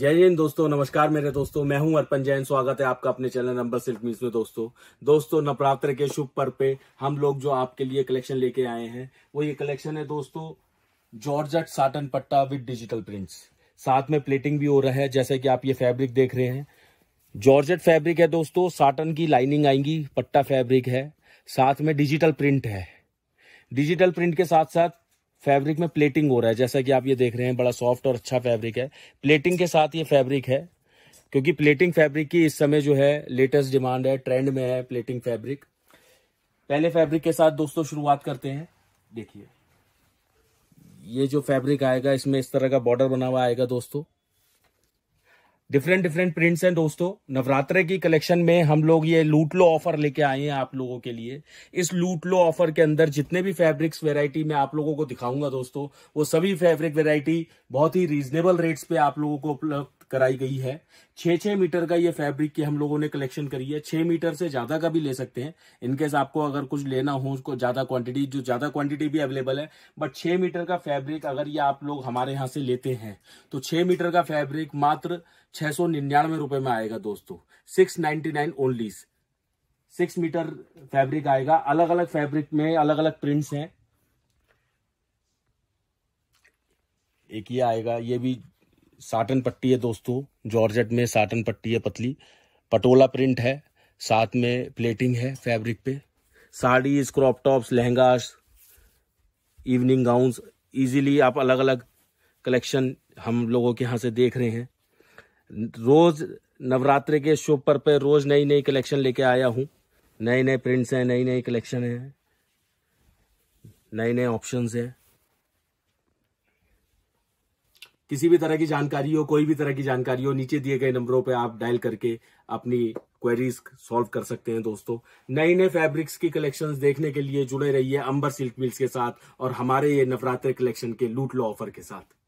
जय जैन दोस्तों नमस्कार मेरे दोस्तों मैं हूं अर्पण जैन स्वागत है आपका अपने चैनल नंबर सिल्क मीज में दोस्तों दोस्तों नवरात्र के शुभ पर्व पे हम लोग जो आपके लिए कलेक्शन लेके आए हैं वो ये कलेक्शन है दोस्तों जॉर्जट साटन पट्टा विद डिजिटल प्रिंट्स साथ में प्लेटिंग भी हो रहा है जैसे कि आप ये फैब्रिक देख रहे हैं जॉर्जट फैब्रिक है दोस्तों साटन की लाइनिंग आएंगी पट्टा फैब्रिक है साथ में डिजिटल प्रिंट है डिजिटल प्रिंट के साथ साथ फैब्रिक में प्लेटिंग हो रहा है जैसा कि आप ये देख रहे हैं बड़ा सॉफ्ट और अच्छा फैब्रिक है प्लेटिंग के साथ ये फैब्रिक है क्योंकि प्लेटिंग फैब्रिक की इस समय जो है लेटेस्ट डिमांड है ट्रेंड में है प्लेटिंग फैब्रिक पहले फैब्रिक के साथ दोस्तों शुरुआत करते हैं देखिए ये जो फैब्रिक आएगा इसमें इस तरह का बॉर्डर बना हुआ आएगा दोस्तों डिफरेंट डिफरेंट प्रिंट्स हैं दोस्तों नवरात्र की कलेक्शन में हम लोग ये लूट लो ऑफर लेके आए हैं आप लोगों के लिए इस लूट लो ऑफर के अंदर जितने भी फैब्रिक्स वैरायटी मैं आप लोगों को दिखाऊंगा दोस्तों वो सभी फैब्रिक वैरायटी बहुत ही रीजनेबल रेट्स पे आप लोगों को कराई गई है छः छः मीटर का ये फैब्रिक की हम लोगों ने कलेक्शन करी है छह मीटर से ज़्यादा का भी ले सकते हैं इनकेस आपको अगर कुछ लेना हो उसको ज़्यादा क्वांटिटी जो ज़्यादा क्वांटिटी भी अवेलेबल है बट छह मीटर का फैब्रिक अगर ये आप लोग हमारे यहाँ से लेते हैं तो छह मीटर का फैब्रिक मात्र छह सौ में आएगा दोस्तों six only six metre fabric आएगा अलग अलग फैब्रिक में अलग अलग प्रिंट्स हैं एक ये आएगा ये भी साटन पट्टी है दोस्तों जॉर्जेट में साटन पट्टी है पतली पटोला प्रिंट है साथ में प्लेटिंग है फैब्रिक पे saris crop tops lehengas evening gowns easily आप अलग अलग कलेक्शन हम लोगों के यहाँ से देख रहे हैं रोज़ नवरात्रि के शुभ पर पे रोज़ नई नई कलेक्शन लेके आया हूँ नए नए प्रिंट्स हैं नई नई कलेक्शन हैं नए नए ऑप्शंस हैं किसी भी तरह की जानकारी हो कोई भी तरह की जानकारी हो नीचे दिए गए नंबरों पर आप डायल करके अपनी क्वेरीज सॉल्व कर सकते हैं दोस्तों नए नए फैब्रिक्स की कलेक्शंस देखने के लिए जुड़े रहिए अंबर सिल्क मिल्स के साथ और हमारे ये नवरात्र कलेक्शन के लूट लो ऑफर के साथ